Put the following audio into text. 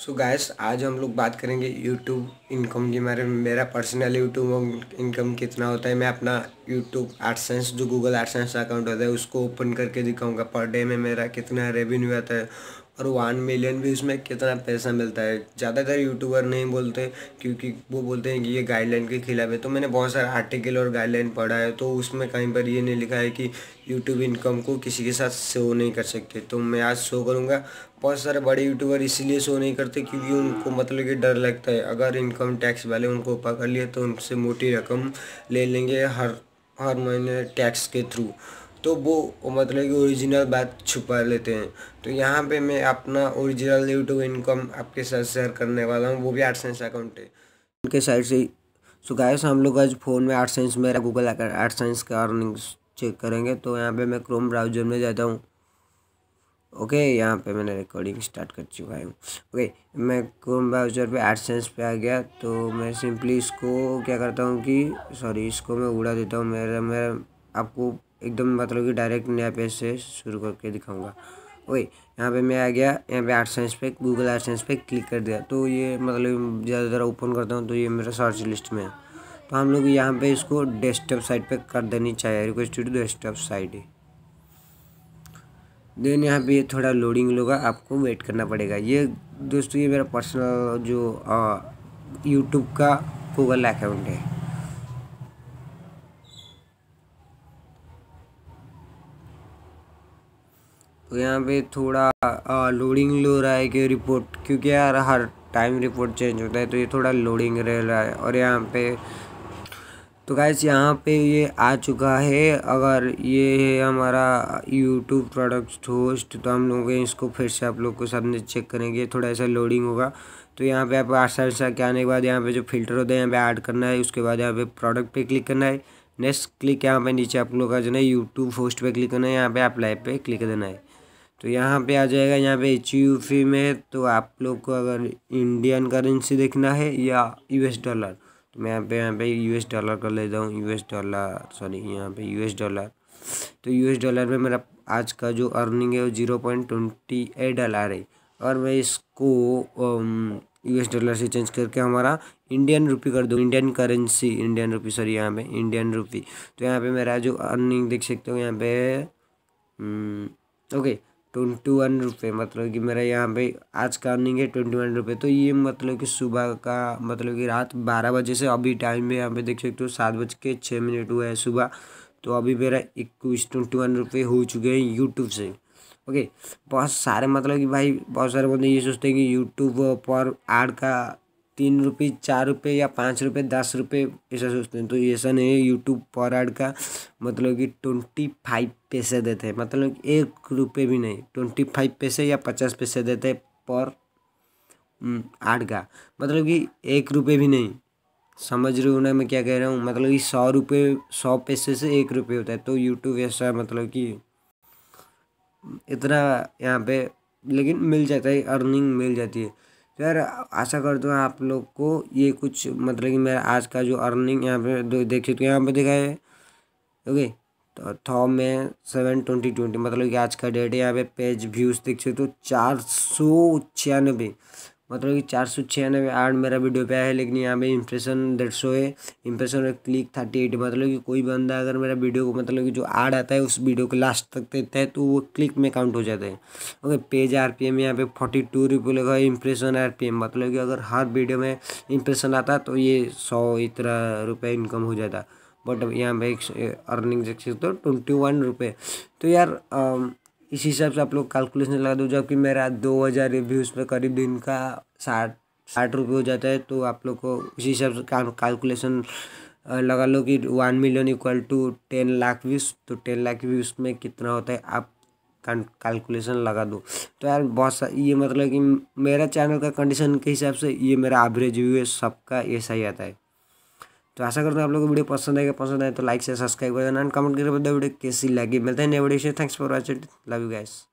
सो so guys आज हम लोग बात करेंगे यूट्यूब इनकम के बारे में मेरा पर्सनल यूट्यूब इनकम कितना होता है मैं अपना यूट्यूब एडसेंस जो गूगल एडसेंस अकाउंट होता है उसको ओपन करके दिखाऊंगा पर डे में मेरा कितना रेवेन्यू आता है और वन मिलियन भी उसमें कितना पैसा मिलता है ज़्यादातर यूट्यूबर नहीं बोलते क्योंकि वो बोलते हैं कि ये गाइडलाइन के खिलाफ है तो मैंने बहुत सारे आर्टिकल और गाइडलाइन पढ़ा है तो उसमें कहीं पर ये नहीं लिखा है कि यूट्यूब इनकम को किसी के साथ शो नहीं कर सकते तो मैं आज शो करूँगा बहुत सारे बड़े यूट्यूबर इसीलिए शो नहीं करते क्योंकि उनको मतलब कि डर लगता है अगर इनकम टैक्स वाले उनको पकड़ लिए तो उनसे मोटी रकम ले लेंगे हर हर महीने टैक्स के थ्रू तो वो मतलब कि ओरिजिनल बात छुपा लेते हैं तो यहाँ पे मैं अपना ओरिजिनल यूट्यूब इनकम आपके साथ शेयर करने वाला हूँ वो भी साइंस अकाउंट है उनके साइड से सो गाय हम लोग आज फ़ोन में आर्टसेंस मेरा गूगल आकर साइंस का अर्निंग चेक करेंगे तो यहाँ पे मैं क्रोम ब्राउजर में जाता हूँ ओके यहाँ पे मैंने रिकॉर्डिंग स्टार्ट कर चुका है ओके मैं क्रोम ब्राउज़र पे साइंस पर आ गया तो मैं सिंपली इसको क्या करता हूँ कि सॉरी इसको मैं उड़ा देता हूँ मेरा मैं आपको एकदम मतलब कि डायरेक्ट नया पेज से शुरू करके दिखाऊंगा ओके यहाँ पे मैं आ गया यहाँ पे आर्ट साइंस पे गूगल आर्ट साइंस पे क्लिक कर दिया तो ये मतलब ज़्यादा ओपन करता हूँ तो ये मेरा सर्च लिस्ट में है तो हम लोग यहाँ पे इसको डेस्कटॉप साइट पे कर देनी चाहिए request to desktop site then यहाँ पे थोड़ा लोडिंग होगा आपको वेट करना पड़ेगा ये दोस्तों ये मेरा पर्सनल जो यूट्यूब का गूगल अकाउंट है तो यहाँ पे थोड़ा लोडिंग लो रहा है कि रिपोर्ट क्योंकि यार हर टाइम रिपोर्ट चेंज होता है तो ये थोड़ा लोडिंग रह रहा है और यहाँ पे तो गाइस यहाँ पे ये आ चुका है अगर ये है हमारा यूट्यूब प्रोडक्ट होस्ट तो हम लोग इसको फिर से आप लोग को सबने चेक करेंगे थोड़ा ऐसा लोडिंग होगा तो यहाँ पे आप आशा आस्था के आने के बाद यहाँ पे जो फिल्टर होता है यहाँ पे ऐड करना है उसके बाद यहाँ पे प्रोडक्ट पे क्लिक करना है नेक्स्ट क्लिक यहाँ पे नीचे आप लोग का जो है यूट्यूब होस्ट पे क्लिक करना है यहाँ पे लाइव पे क्लिक देना है तो यहाँ पे आ जाएगा यहाँ पे एच यू में तो आप लोग को अगर इंडियन करेंसी देखना है या यूएस डॉलर तो मैं यहाँ पे यहाँ पे यूएस डॉलर कर लेता हूँ यूएस डॉलर सॉरी यहाँ पे यूएस डॉलर तो यूएस डॉलर में मेरा आज का जो अर्निंग है वो zero point twenty eight dollar है और मैं इसको यूएस um, डॉलर से चेंज करके हमारा इंडियन रुपी कर दूँ Indian currency Indian rupee sorry यहाँ पे इंडियन रुपी तो यहाँ पे मेरा जो अर्निंग देख सकते हो यहाँ पे ओके um, ट्वेंटी वन रुपये मतलब कि मेरा यहाँ पे आज का अर्निंग है ट्वेंटी वन रुपये तो ये मतलब कि सुबह का मतलब कि रात बारह बजे से अभी टाइम में यहाँ पे देख सकते हो सात बज के छः मिनट हुआ है सुबह तो अभी मेरा इक्कीस ट्वेंटी वन रुपये हो चुके हैं यूट्यूब से ओके बहुत सारे मतलब कि भाई बहुत सारे बंदे ये सोचते हैं कि यूट्यूब पर आड का तीन रुपये चार रुपये या पाँच रुपये दस रुपये ऐसा सोचते हैं तो ऐसा नहीं है यूट्यूब पर एड का मतलब कि ट्वेंटी फाइव पैसे देते हैं मतलब एक रुपये भी नहीं ट्वेंटी फाइव पैसे या पचास पैसे देते हैं पर आड़ का मतलब कि एक रुपये भी नहीं समझ रहे हो ना मैं क्या कह रहा हूँ मतलब कि सौ रुपये सौ पैसे से एक रुपये होता है तो यूट्यूब ऐसा मतलब कि इतना यहाँ पे लेकिन मिल जाता है अर्निंग मिल जाती है तो यार आशा करता हूँ आप लोग को ये कुछ मतलब कि मेरा आज का जो अर्निंग यहाँ पे देख सकते हो यहाँ पे दिखाए ओके तो थॉम में सेवन ट्वेंटी ट्वेंटी मतलब कि आज का डेट है यहाँ पे पेज व्यूज़ देख सकते हो चार सौ छियानबे मतलब कि चार सौ छियानवे आठ मेरा वीडियो पे है लेकिन यहाँ पे इंप्रेशन डेढ़ सौ है इंप्रेशन और क्लिक थर्टी एट मतलब कि कोई बंदा अगर मेरा वीडियो को मतलब कि जो आड आता है उस वीडियो को लास्ट तक देता है तो वो क्लिक में काउंट हो जाता है okay page R P M यहाँ पे फोर्टी टू रुपये लगा है इंप्रेशन आर पी एम मतलब कि अगर हर वीडियो में इंप्रेशन आता तो ये सौ इतना रुपये इनकम हो जाता बट यहाँ पे अर्निंग देख सकते हो ट्वेंटी वन रुपये तो यार इस हिसाब से आप लोग कैलकुलेशन लगा दो जबकि मेरा दो हज़ार रिव्यूज़ पर करीब दिन का साठ साठ रुपये हो जाता है तो आप लोग को इसी हिसाब से कैलकुलेशन लगा लो कि one million equal to ten lakh views तो टेन लाख व्यूज़ में कितना होता है आप कैलकुलेशन लगा दो तो यार बहुत सा ये मतलब कि मेरा चैनल का कंडीशन के हिसाब से ये मेरा एवरेज व्यू है सबका ऐसा ही आता है तो आशा करता हूँ आप लोगों को वीडियो पसंद आएगा पसंद आए तो लाइक से सब्सक्राइब कर देना एंड कमेंट करके बताओ वीडियो कैसी लगी मिलते हैं नए वीडियो से thanks for watching love you gas